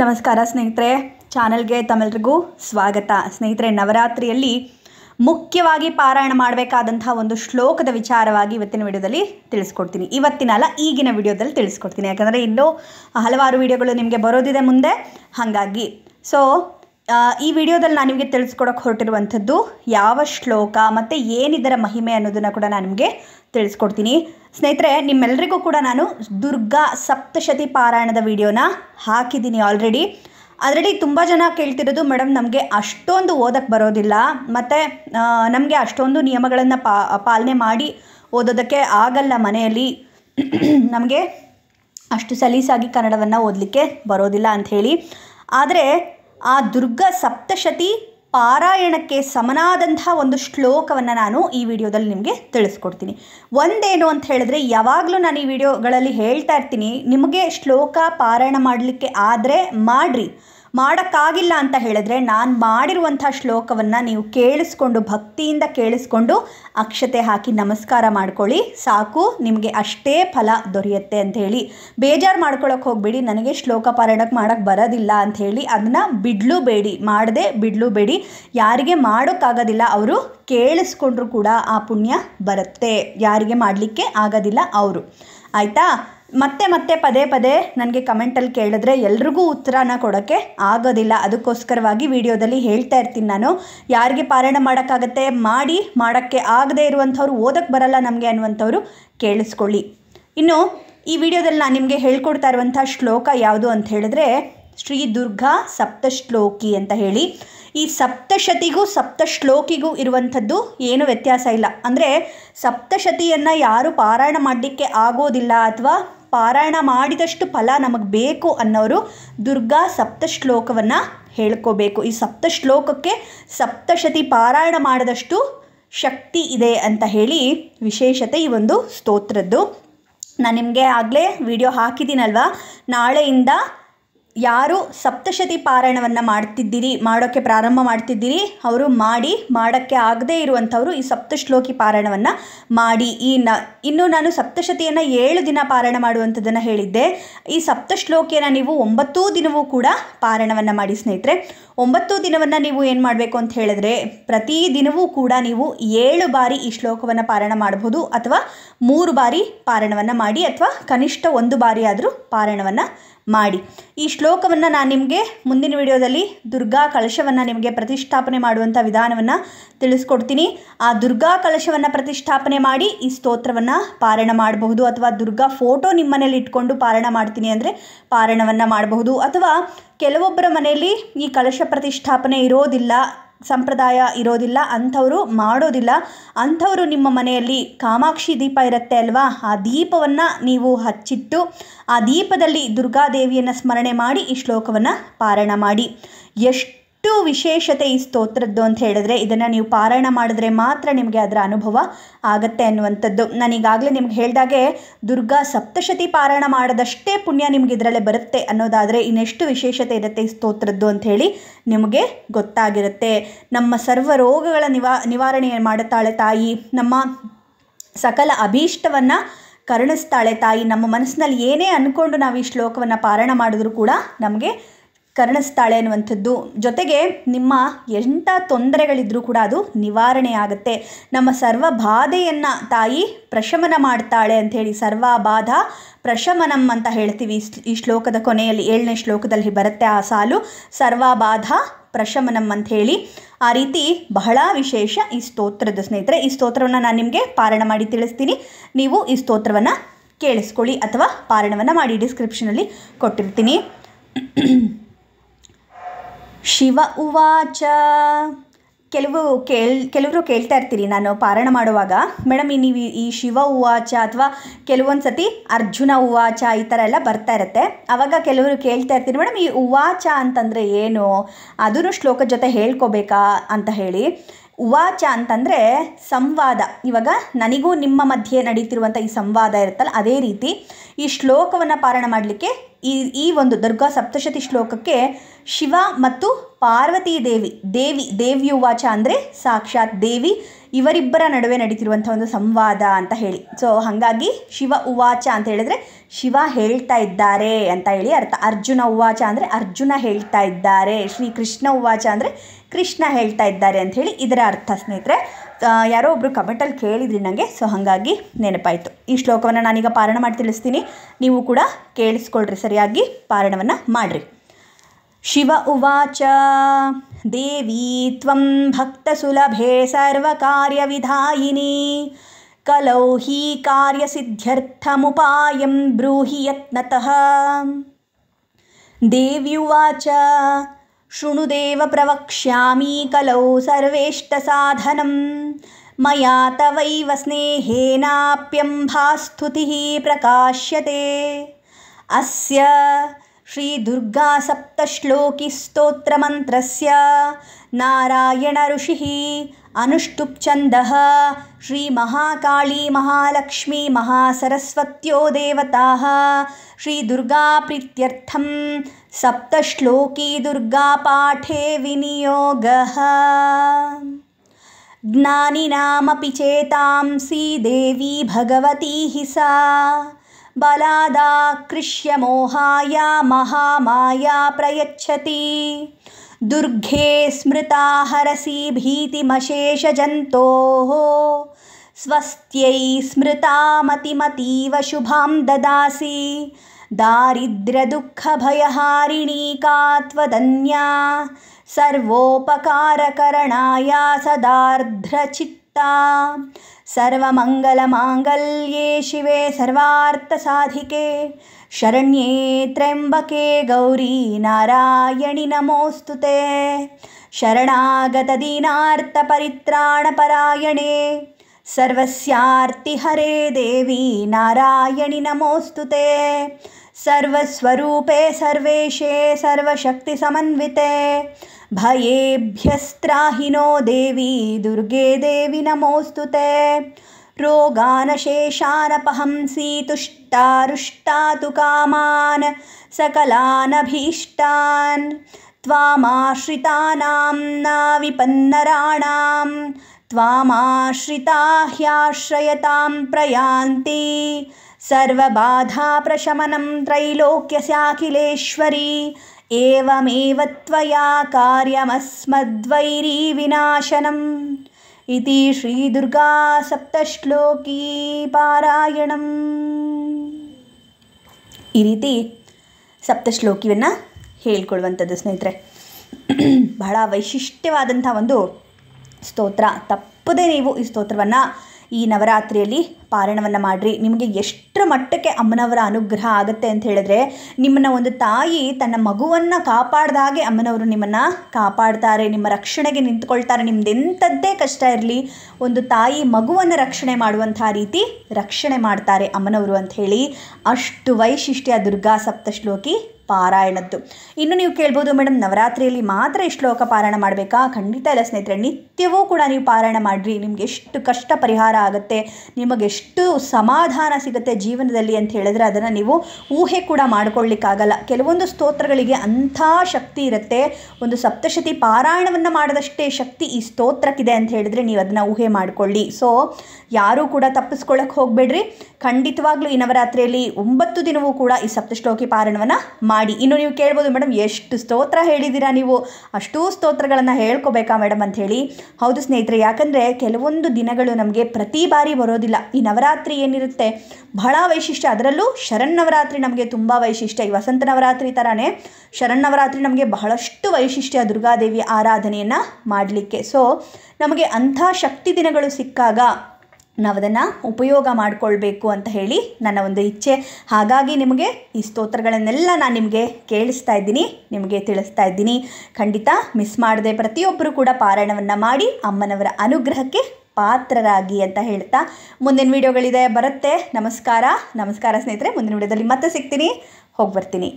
ನಮಸ್ಕಾರ ಸ್ನೇಹಿತರೆ ಚಾನಲ್ಗೆ ತಮ್ಮೆಲ್ರಿಗೂ ಸ್ವಾಗತ ಸ್ನೇಹಿತರೆ ನವರಾತ್ರಿಯಲ್ಲಿ ಮುಖ್ಯವಾಗಿ ಪಾರಾಯಣ ಮಾಡಬೇಕಾದಂತಹ ಒಂದು ಶ್ಲೋಕದ ವಿಚಾರವಾಗಿ ಇವತ್ತಿನ ವಿಡಿಯೋದಲ್ಲಿ ತಿಳಿಸ್ಕೊಡ್ತೀನಿ ಇವತ್ತಿನ ಅಲ್ಲ ಈಗಿನ ವಿಡಿಯೋದಲ್ಲಿ ತಿಳಿಸ್ಕೊಡ್ತೀನಿ ಯಾಕಂದರೆ ಇನ್ನೂ ಹಲವಾರು ವಿಡಿಯೋಗಳು ನಿಮಗೆ ಬರೋದಿದೆ ಮುಂದೆ ಹಾಗಾಗಿ ಸೊ ಈ ವಿಡಿಯೋದಲ್ಲಿ ನಾನು ನಿಮಗೆ ತಿಳಿಸ್ಕೊಡೋಕೆ ಹೊರಟಿರುವಂಥದ್ದು ಯಾವ ಶ್ಲೋಕ ಮತ್ತು ಏನಿದರ ಮಹಿಮೆ ಅನ್ನೋದನ್ನು ಕೂಡ ನಾನು ನಿಮಗೆ ತಿಳಿಸ್ಕೊಡ್ತೀನಿ ಸ್ನೇಹಿತರೆ ನಿಮ್ಮೆಲ್ಲರಿಗೂ ಕೂಡ ನಾನು ದುರ್ಗಾ ಸಪ್ತಶತಿ ಪಾರಾಯಣದ ವಿಡಿಯೋನ ಹಾಕಿದ್ದೀನಿ ಆಲ್ರೆಡಿ ಅದರಲ್ಲಿ ತುಂಬ ಜನ ಕೇಳ್ತಿರೋದು ಮೇಡಮ್ ನಮಗೆ ಅಷ್ಟೊಂದು ಓದಕ್ಕೆ ಬರೋದಿಲ್ಲ ಮತ್ತು ನಮಗೆ ಅಷ್ಟೊಂದು ನಿಯಮಗಳನ್ನು ಪಾ ಪಾಲನೆ ಮಾಡಿ ಓದೋದಕ್ಕೆ ಆಗಲ್ಲ ಮನೆಯಲ್ಲಿ ನಮಗೆ ಅಷ್ಟು ಸಲೀಸಾಗಿ ಕನ್ನಡವನ್ನು ಓದಲಿಕ್ಕೆ ಬರೋದಿಲ್ಲ ಅಂಥೇಳಿ ಆದರೆ ಆ ದುರ್ಗಾ ಸಪ್ತಶತಿ ಪಾರಾಯಣಕ್ಕೆ ಸಮನಾದಂಥ ಒಂದು ಶ್ಲೋಕವನ್ನು ನಾನು ಈ ವಿಡಿಯೋದಲ್ಲಿ ನಿಮಗೆ ತಿಳಿಸ್ಕೊಡ್ತೀನಿ ಒಂದೇನು ಅಂತ ಹೇಳಿದ್ರೆ ಯಾವಾಗಲೂ ನಾನು ಈ ವಿಡಿಯೋಗಳಲ್ಲಿ ಹೇಳ್ತಾ ಇರ್ತೀನಿ ನಿಮಗೆ ಶ್ಲೋಕ ಪಾರಾಯಣ ಮಾಡಲಿಕ್ಕೆ ಆದರೆ ಮಾಡಿರಿ ಮಾಡೋಕ್ಕಾಗಿಲ್ಲ ಅಂತ ಹೇಳಿದ್ರೆ ನಾನು ಮಾಡಿರುವಂಥ ಶ್ಲೋಕವನ್ನು ನೀವು ಕೇಳಿಸ್ಕೊಂಡು ಭಕ್ತಿಯಿಂದ ಕೇಳಿಸ್ಕೊಂಡು ಅಕ್ಷತೆ ಹಾಕಿ ನಮಸ್ಕಾರ ಮಾಡ್ಕೊಳ್ಳಿ ಸಾಕು ನಿಮಗೆ ಅಷ್ಟೇ ಫಲ ದೊರೆಯುತ್ತೆ ಅಂತ ಹೇಳಿ ಬೇಜಾರು ಮಾಡ್ಕೊಳಕ್ಕೆ ಹೋಗ್ಬೇಡಿ ನನಗೆ ಶ್ಲೋಕ ಪಾರಾಯಣಕ್ಕೆ ಮಾಡೋಕ್ಕೆ ಬರೋದಿಲ್ಲ ಅಂತ ಹೇಳಿ ಅದನ್ನು ಬೇಡಿ ಮಾಡದೆ ಬೇಡಿ ಯಾರಿಗೆ ಮಾಡೋಕ್ಕಾಗೋದಿಲ್ಲ ಅವರು ಕೇಳಿಸ್ಕೊಂಡ್ರೂ ಕೂಡ ಆ ಪುಣ್ಯ ಬರುತ್ತೆ ಯಾರಿಗೆ ಮಾಡಲಿಕ್ಕೆ ಆಗೋದಿಲ್ಲ ಅವರು ಆಯಿತಾ ಮತ್ತೆ ಮತ್ತೆ ಪದೇ ಪದೇ ನನಗೆ ಕಮೆಂಟಲ್ಲಿ ಕೇಳಿದ್ರೆ ಎಲ್ರಿಗೂ ಉತ್ತರನ ಕೊಡೋಕ್ಕೆ ಆಗೋದಿಲ್ಲ ಅದಕ್ಕೋಸ್ಕರವಾಗಿ ವಿಡಿಯೋದಲ್ಲಿ ಹೇಳ್ತಾ ಇರ್ತೀನಿ ನಾನು ಯಾರಿಗೆ ಪಾರಾಯಣ ಮಾಡೋಕ್ಕಾಗತ್ತೆ ಮಾಡಿ ಮಾಡೋಕ್ಕೆ ಆಗದೇ ಇರುವಂಥವ್ರು ಓದಕ್ಕೆ ಬರಲ್ಲ ನಮಗೆ ಅನ್ನುವಂಥವ್ರು ಕೇಳಿಸ್ಕೊಳ್ಳಿ ಇನ್ನು ಈ ವಿಡಿಯೋದಲ್ಲಿ ನಾನು ನಿಮಗೆ ಹೇಳ್ಕೊಡ್ತಾ ಇರುವಂಥ ಶ್ಲೋಕ ಯಾವುದು ಅಂತ ಹೇಳಿದ್ರೆ ಶ್ರೀ ದುರ್ಗಾ ಸಪ್ತಶ್ಲೋಕಿ ಅಂತ ಹೇಳಿ ಈ ಸಪ್ತಶತಿಗೂ ಸಪ್ತಶ್ಲೋಕಿಗೂ ಇರುವಂಥದ್ದು ಏನು ವ್ಯತ್ಯಾಸ ಇಲ್ಲ ಅಂದರೆ ಸಪ್ತಶತಿಯನ್ನು ಯಾರು ಪಾರಾಯಣ ಮಾಡಲಿಕ್ಕೆ ಆಗೋದಿಲ್ಲ ಅಥವಾ ಪಾರಾಯಣ ಮಾಡಿದಷ್ಟು ಫಲ ನಮಗೆ ಬೇಕು ಅನ್ನೋರು ದುರ್ಗಾ ಸಪ್ತ ಶ್ಲೋಕವನ್ನು ಹೇಳ್ಕೋಬೇಕು ಈ ಸಪ್ತ ಶ್ಲೋಕಕ್ಕೆ ಸಪ್ತಶತಿ ಪಾರಾಯಣ ಮಾಡಿದಷ್ಟು ಶಕ್ತಿ ಇದೆ ಅಂತ ಹೇಳಿ ವಿಶೇಷತೆ ಈ ಒಂದು ಸ್ತೋತ್ರದ್ದು ನಾನು ನಿಮಗೆ ಆಗಲೇ ವಿಡಿಯೋ ಹಾಕಿದ್ದೀನಲ್ವಾ ನಾಳೆಯಿಂದ ಯಾರು ಸಪ್ತಶತಿ ಪಾರಾಯಣವನ್ನು ಮಾಡ್ತಿದ್ದೀರಿ ಮಾಡೋಕ್ಕೆ ಪ್ರಾರಂಭ ಮಾಡ್ತಿದ್ದೀರಿ ಅವರು ಮಾಡಿ ಮಾಡೋಕ್ಕೆ ಆಗದೇ ಇರುವಂಥವರು ಈ ಸಪ್ತಶ್ಲೋಕಿ ಪಾರಾಯಣವನ್ನು ಮಾಡಿ ಈ ನ ಇನ್ನು ನಾನು ಸಪ್ತಶತಿಯನ್ನು ಏಳು ದಿನ ಪಾರಾಯಣ ಮಾಡುವಂಥದ್ದನ್ನು ಹೇಳಿದ್ದೆ ಈ ಸಪ್ತಶ್ಲೋಕಿಯನ್ನು ನೀವು ಒಂಬತ್ತು ದಿನವೂ ಕೂಡ ಪಾರಾಯಣವನ್ನು ಮಾಡಿ ಸ್ನೇಹಿತರೆ ಒಂಬತ್ತು ದಿನವನ್ನು ನೀವು ಏನು ಮಾಡಬೇಕು ಅಂತ ಹೇಳಿದ್ರೆ ಪ್ರತಿ ದಿನವೂ ಕೂಡ ನೀವು ಏಳು ಬಾರಿ ಈ ಶ್ಲೋಕವನ್ನು ಪಾರಾಯಣ ಮಾಡ್ಬೋದು ಅಥವಾ ಮೂರು ಬಾರಿ ಪಾರಾಯಣವನ್ನು ಮಾಡಿ ಅಥವಾ ಕನಿಷ್ಠ ಒಂದು ಬಾರಿ ಆದರೂ ಪಾರಾಯಣವನ್ನು ಮಾಡಿ ಈ ಶ್ಲೋಕವನ್ನು ನಾನು ನಿಮಗೆ ಮುಂದಿನ ವಿಡಿಯೋದಲ್ಲಿ ದುರ್ಗಾ ಕಳಶವನ್ನು ನಿಮಗೆ ಪ್ರತಿಷ್ಠಾಪನೆ ಮಾಡುವಂಥ ವಿಧಾನವನ್ನು ತಿಳಿಸ್ಕೊಡ್ತೀನಿ ಆ ದುರ್ಗಾ ಕಳಶವನ್ನು ಪ್ರತಿಷ್ಠಾಪನೆ ಮಾಡಿ ಈ ಸ್ತೋತ್ರವನ್ನು ಪಾರಣ ಮಾಡಬಹುದು ಅಥವಾ ದುರ್ಗಾ ಫೋಟೋ ನಿಮ್ಮ ಮನೇಲಿ ಇಟ್ಕೊಂಡು ಪಾರಣ ಮಾಡ್ತೀನಿ ಅಂದರೆ ಪಾರಣವನ್ನು ಮಾಡಬಹುದು ಅಥವಾ ಕೆಲವೊಬ್ಬರ ಮನೆಯಲ್ಲಿ ಈ ಕಳಶ ಪ್ರತಿಷ್ಠಾಪನೆ ಇರೋದಿಲ್ಲ ಸಂಪ್ರದಾಯ ಇರೋದಿಲ್ಲ ಅಂಥವರು ಮಾಡೋದಿಲ್ಲ ಅಂಥವರು ನಿಮ್ಮ ಮನೆಯಲ್ಲಿ ಕಾಮಾಕ್ಷಿ ದೀಪ ಇರುತ್ತೆ ಅಲ್ವಾ ಆ ದೀಪವನ್ನು ನೀವು ಹಚ್ಚಿಟ್ಟು ಆ ದೀಪದಲ್ಲಿ ದುರ್ಗಾದೇವಿಯನ್ನು ಸ್ಮರಣೆ ಮಾಡಿ ಈ ಶ್ಲೋಕವನ್ನು ಪಾರಣ ಮಾಡಿ ಎಷ್ಟು ಎಷ್ಟು ವಿಶೇಷತೆ ಈ ಸ್ತೋತ್ರದ್ದು ಅಂತ ಹೇಳಿದ್ರೆ ಇದನ್ನು ನೀವು ಪಾರಾಯಣ ಮಾಡಿದ್ರೆ ಮಾತ್ರ ನಿಮಗೆ ಅದರ ಅನುಭವ ಆಗುತ್ತೆ ಅನ್ನುವಂಥದ್ದು ನಾನು ಈಗಾಗಲೇ ನಿಮ್ಗೆ ಹೇಳಿದಾಗೆ ದುರ್ಗಾ ಸಪ್ತಶತಿ ಪಾರಾಯಣ ಮಾಡದಷ್ಟೇ ಪುಣ್ಯ ನಿಮ್ಗೆ ಇದರಲ್ಲೇ ಬರುತ್ತೆ ಅನ್ನೋದಾದರೆ ಇನ್ನೆಷ್ಟು ವಿಶೇಷತೆ ಇರುತ್ತೆ ಈ ಸ್ತೋತ್ರದ್ದು ಅಂಥೇಳಿ ನಿಮಗೆ ಗೊತ್ತಾಗಿರುತ್ತೆ ನಮ್ಮ ಸರ್ವ ರೋಗಗಳ ನಿವಾ ನಿವಾರಣೆ ಮಾಡುತ್ತಾಳೆ ತಾಯಿ ನಮ್ಮ ಸಕಲ ಅಭೀಷ್ಟವನ್ನು ಕರುಣಿಸ್ತಾಳೆ ತಾಯಿ ನಮ್ಮ ಮನಸ್ಸಿನಲ್ಲಿ ಏನೇ ಅಂದ್ಕೊಂಡು ನಾವು ಈ ಶ್ಲೋಕವನ್ನು ಪಾರಾಯಣ ಮಾಡಿದ್ರು ಕೂಡ ನಮಗೆ ಕರುಣಿಸ್ತಾಳೆ ಅನ್ನುವಂಥದ್ದು ಜೊತೆಗೆ ನಿಮ್ಮ ಎಂಥ ತೊಂದರೆಗಳಿದ್ರೂ ಕೂಡ ಅದು ನಿವಾರಣೆ ಆಗುತ್ತೆ ನಮ್ಮ ಸರ್ವ ಬಾಧೆಯನ್ನು ತಾಯಿ ಪ್ರಶಮನ ಮಾಡ್ತಾಳೆ ಅಂಥೇಳಿ ಸರ್ವ ಬಾಧ ಪ್ರಶಮನಂ ಅಂತ ಹೇಳ್ತೀವಿ ಈ ಶ್ಲೋಕದ ಕೊನೆಯಲ್ಲಿ ಏಳನೇ ಶ್ಲೋಕದಲ್ಲಿ ಬರುತ್ತೆ ಆ ಸಾಲು ಸರ್ವ ಬಾಧ ಪ್ರಶಮನಂ ಅಂಥೇಳಿ ಆ ರೀತಿ ಬಹಳ ವಿಶೇಷ ಈ ಸ್ತೋತ್ರದ ಸ್ನೇಹಿತರೆ ಈ ಸ್ತೋತ್ರವನ್ನು ನಾನು ನಿಮಗೆ ಪಾರಣ ಮಾಡಿ ತಿಳಿಸ್ತೀನಿ ನೀವು ಈ ಸ್ತೋತ್ರವನ್ನು ಕೇಳಿಸ್ಕೊಳ್ಳಿ ಅಥವಾ ಪಾರಣವನ್ನು ಮಾಡಿ ಡಿಸ್ಕ್ರಿಪ್ಷನಲ್ಲಿ ಕೊಟ್ಟಿರ್ತೀನಿ ಶಿವ ಉವಾಚ ಕೆಲವು ಕೇಳಿ ಕೆಲವರು ಕೇಳ್ತಾ ಇರ್ತೀರಿ ನಾನು ಪಾರಣ ಮಾಡುವಾಗ ಮೇಡಮ್ ಈ ನೀವು ಈ ಶಿವ ಉವಾಚ ಅಥವಾ ಕೆಲವೊಂದು ಸತಿ ಅರ್ಜುನ ಉವಾಚ ಈ ಥರ ಎಲ್ಲ ಬರ್ತಾ ಇರುತ್ತೆ ಆವಾಗ ಕೆಲವರು ಕೇಳ್ತಾ ಇರ್ತೀರಿ ಮೇಡಮ್ ಈ ಉವಾಚ ಅಂತಂದರೆ ಏನು ಅದೂ ಶ್ಲೋಕದ ಜೊತೆ ಹೇಳ್ಕೋಬೇಕಾ ಅಂತ ಹೇಳಿ ಉವಾಚ ಅಂತಂದರೆ ಸಂವಾದ ಇವಾಗ ನನಗೂ ನಿಮ್ಮ ಮಧ್ಯೆ ನಡೀತಿರುವಂಥ ಈ ಸಂವಾದ ಇರುತ್ತಲ್ಲ ಅದೇ ರೀತಿ ಈ ಶ್ಲೋಕವನ್ನು ಪಾರಣ ಮಾಡಲಿಕ್ಕೆ ಈ ಈ ಒಂದು ದುರ್ಗಾ ಸಪ್ತಶತಿ ಶ್ಲೋಕಕ್ಕೆ ಶಿವ ಮತ್ತು ಪಾರ್ವತಿ ದೇವಿ ದೇವಿ ವಾಚ ಅಂದರೆ ಸಾಕ್ಷಾತ್ ದೇವಿ ಇವರಿಬ್ಬರ ನಡುವೆ ನಡೀತಿರುವಂಥ ಒಂದು ಸಂವಾದ ಅಂತ ಹೇಳಿ ಸೊ ಹಾಗಾಗಿ ಶಿವ ಉವಾಚ ಅಂತ ಹೇಳಿದರೆ ಶಿವ ಹೇಳ್ತಾ ಇದ್ದಾರೆ ಅಂತ ಹೇಳಿ ಅರ್ಥ ಅರ್ಜುನ ಉವಾಚ ಅಂದರೆ ಅರ್ಜುನ ಹೇಳ್ತಾ ಇದ್ದಾರೆ ಶ್ರೀಕೃಷ್ಣ ಉವಾಚ ಅಂದರೆ ಕೃಷ್ಣ ಹೇಳ್ತಾ ಇದ್ದಾರೆ ಅಂಥೇಳಿ ಇದರ ಅರ್ಥ ಸ್ನೇಹಿತರೆ ಯಾರೋ ಒಬ್ಬರು ಕಮೆಂಟಲ್ಲಿ ಕೇಳಿದ್ರಿ ನನಗೆ ಸೊ ಹಾಗಾಗಿ ನೆನಪಾಯಿತು ಈ ಶ್ಲೋಕವನ್ನು ನಾನೀಗ ಪಾರಣ ಮಾಡಿ ತಿಳಿಸ್ತೀನಿ ನೀವು ಕೂಡ ಕೇಳಿಸ್ಕೊಳ್ರಿ ಸರಿಯಾಗಿ ಪಾರಣವನ್ನು ಮಾಡಿರಿ ಶಿವ ಉವಾಚ ದೇವಿ ತ್ವಂ ಸರ್ವ ಕಾರ್ಯ ವಿಧಾಯಿನಿ ಹಿ ಕಾರ್ಯಸಿದ್ಧ್ಯರ್ಥಮುಪಾಯಂ ಬ್ರೂಹಿ ಯತ್ನತಃ ದೇವ್ಯುವಾಚ शृणुदेव प्रवक्ष्यामि कलौ सर्वेष्टसाधनं मया तवैव स्नेहेनाप्यम्भास्तुतिः प्रकाश्यते अस्य श्रीदुर्गासप्तश्लोकिस्तोत्रमन्त्रस्य नारायणऋषिः अनुष्टुप्छन्दः महालक्ष्मी महासरस्वत्यो देवताः श्रीदुर्गाप्रीत्यर्थं सप्तश्लोकी दुर्गापाठे विनियोगः ज्ञानिनामपि देवी भगवती हिसा सा बलादाकृष्यमोहाया महामाया प्रयच्छति दुर्घे स्मृता हरसि भीतिमशेषजन्तोः स्वस्त्यै स्मृता मतिमतीव शुभां ददासि दारिद्र्यदुःखभयहारिणी का त्वदन्या सर्वोपकारकरणाया सदार्ध्रचित् सर्वमङ्गलमाङ्गल्ये शिवे सर्वार्थसाधिके शरण्ये त्र्यम्बके गौरी नारायणि नमोऽस्तु ते शरणागतदीनार्तपरित्राणपरायणे हरे देवी नारायणि नमोऽस्तु ते सर्वस्वरूपे सर्वेशे सर्वशक्तिसमन्विते भयेभ्यस्त्राहिनो देवी दुर्गे देवि नमोऽस्तु ते रोगान शेषानपहंसी तुष्टा कामान् सकलानभीष्टान् त्वामाश्रितानां नाविपन्नराणाम् त्वामाश्रिता ह्याश्रयतां प्रयान्ति सर्वबाधाप्रशमनं त्रैलोक्यस्याखिलेश्वरी एवमेव त्वया विनाशनम् इति श्रीदुर्गासप्तश्लोकी पारायणम् इति सप्तश्लोकी ಸ್ನೇಹಿತರೆ ಬಹಳ बहु ಒಂದು ಸ್ತೋತ್ರ ತಪ್ಪದೇ ನೀವು ಈ ಸ್ತೋತ್ರವನ್ನು ಈ ನವರಾತ್ರಿಯಲ್ಲಿ ಪಾರಣವನ್ನು ಮಾಡಿರಿ ನಿಮಗೆ ಎಷ್ಟರ ಮಟ್ಟಕ್ಕೆ ಅಮ್ಮನವರ ಅನುಗ್ರಹ ಆಗುತ್ತೆ ಅಂತ ಹೇಳಿದ್ರೆ ನಿಮ್ಮನ್ನ ಒಂದು ತಾಯಿ ತನ್ನ ಮಗುವನ್ನು ಕಾಪಾಡ್ದಾಗೆ ಅಮ್ಮನವರು ನಿಮ್ಮನ್ನು ಕಾಪಾಡ್ತಾರೆ ನಿಮ್ಮ ರಕ್ಷಣೆಗೆ ನಿಂತ್ಕೊಳ್ತಾರೆ ನಿಮ್ದೆಂಥದ್ದೇ ಕಷ್ಟ ಇರಲಿ ಒಂದು ತಾಯಿ ಮಗುವನ್ನು ರಕ್ಷಣೆ ಮಾಡುವಂಥ ರೀತಿ ರಕ್ಷಣೆ ಮಾಡ್ತಾರೆ ಅಮ್ಮನವರು ಅಂಥೇಳಿ ಅಷ್ಟು ವೈಶಿಷ್ಟ್ಯ ದುರ್ಗಾ ಸಪ್ತಶ್ಲೋಕಿ ಪಾರಾಯಣದ್ದು ಇನ್ನು ನೀವು ಕೇಳ್ಬೋದು ಮೇಡಮ್ ನವರಾತ್ರಿಯಲ್ಲಿ ಮಾತ್ರ ಈ ಶ್ಲೋಕ ಪಾರಾಯಣ ಮಾಡಬೇಕಾ ಖಂಡಿತ ಇಲ್ಲ ಸ್ನೇಹಿತರೆ ನಿತ್ಯವೂ ಕೂಡ ನೀವು ಪಾರಾಯಣ ಮಾಡಿರಿ ನಿಮ್ಗೆ ಎಷ್ಟು ಕಷ್ಟ ಪರಿಹಾರ ಆಗುತ್ತೆ ನಿಮಗೆಷ್ಟು ಸಮಾಧಾನ ಸಿಗುತ್ತೆ ಜೀವನದಲ್ಲಿ ಅಂತ ಹೇಳಿದ್ರೆ ಅದನ್ನು ನೀವು ಊಹೆ ಕೂಡ ಮಾಡ್ಕೊಳ್ಳಿಕ್ಕಾಗಲ್ಲ ಕೆಲವೊಂದು ಸ್ತೋತ್ರಗಳಿಗೆ ಅಂಥ ಶಕ್ತಿ ಇರುತ್ತೆ ಒಂದು ಸಪ್ತಶತಿ ಪಾರಾಯಣವನ್ನು ಮಾಡಿದಷ್ಟೇ ಶಕ್ತಿ ಈ ಸ್ತೋತ್ರಕ್ಕಿದೆ ಅಂತ ಹೇಳಿದ್ರೆ ನೀವು ಅದನ್ನು ಊಹೆ ಮಾಡಿಕೊಳ್ಳಿ ಸೊ ಯಾರೂ ಕೂಡ ತಪ್ಪಿಸ್ಕೊಳ್ಳೋಕೆ ಹೋಗಬೇಡ್ರಿ ಖಂಡಿತವಾಗ್ಲೂ ಈ ನವರಾತ್ರಿಯಲ್ಲಿ ಒಂಬತ್ತು ದಿನವೂ ಕೂಡ ಈ ಸಪ್ತಶ್ಲೋಕಿ ಪಾರಾಯಣವನ್ನು ಮಾಡಿ ಮಾಡಿ ಇನ್ನು ನೀವು ಕೇಳ್ಬೋದು ಮೇಡಮ್ ಎಷ್ಟು ಸ್ತೋತ್ರ ಹೇಳಿದ್ದೀರಾ ನೀವು ಅಷ್ಟೂ ಸ್ತೋತ್ರಗಳನ್ನು ಹೇಳ್ಕೋಬೇಕಾ ಮೇಡಮ್ ಅಂಥೇಳಿ ಹೌದು ಸ್ನೇಹಿತರೆ ಯಾಕಂದರೆ ಕೆಲವೊಂದು ದಿನಗಳು ನಮಗೆ ಪ್ರತಿ ಬಾರಿ ಬರೋದಿಲ್ಲ ಈ ನವರಾತ್ರಿ ಏನಿರುತ್ತೆ ಬಹಳ ವೈಶಿಷ್ಟ್ಯ ಅದರಲ್ಲೂ ಶರಣ್ಣವರಾತ್ರಿ ನಮಗೆ ತುಂಬ ವೈಶಿಷ್ಟ್ಯ ಈ ವಸಂತ ನವರಾತ್ರಿ ಥರನೇ ಶರಣ್ಣವರಾತ್ರಿ ನಮಗೆ ಬಹಳಷ್ಟು ವೈಶಿಷ್ಟ್ಯ ದುರ್ಗಾದೇವಿಯ ಆರಾಧನೆಯನ್ನು ಮಾಡಲಿಕ್ಕೆ ಸೊ ನಮಗೆ ಅಂಥ ಶಕ್ತಿ ದಿನಗಳು ಸಿಕ್ಕಾಗ ನಾವು ಅದನ್ನು ಉಪಯೋಗ ಮಾಡಿಕೊಳ್ಬೇಕು ಅಂತ ಹೇಳಿ ನನ್ನ ಒಂದು ಇಚ್ಛೆ ಹಾಗಾಗಿ ನಿಮಗೆ ಈ ಸ್ತೋತ್ರಗಳನ್ನೆಲ್ಲ ನಾನು ನಿಮಗೆ ಕೇಳಿಸ್ತಾ ಇದ್ದೀನಿ ನಿಮಗೆ ತಿಳಿಸ್ತಾ ಇದ್ದೀನಿ ಖಂಡಿತ ಮಿಸ್ ಮಾಡದೆ ಪ್ರತಿಯೊಬ್ಬರು ಕೂಡ ಪಾರಾಯಣವನ್ನು ಮಾಡಿ ಅಮ್ಮನವರ ಅನುಗ್ರಹಕ್ಕೆ ಪಾತ್ರರಾಗಿ ಅಂತ ಹೇಳ್ತಾ ಮುಂದಿನ ವೀಡಿಯೋಗಳಿದೆ ಬರುತ್ತೆ ನಮಸ್ಕಾರ ನಮಸ್ಕಾರ ಸ್ನೇಹಿತರೆ ಮುಂದಿನ ವಿಡಿಯೋದಲ್ಲಿ ಮತ್ತೆ ಸಿಗ್ತೀನಿ ಹೋಗಿ ಬರ್ತೀನಿ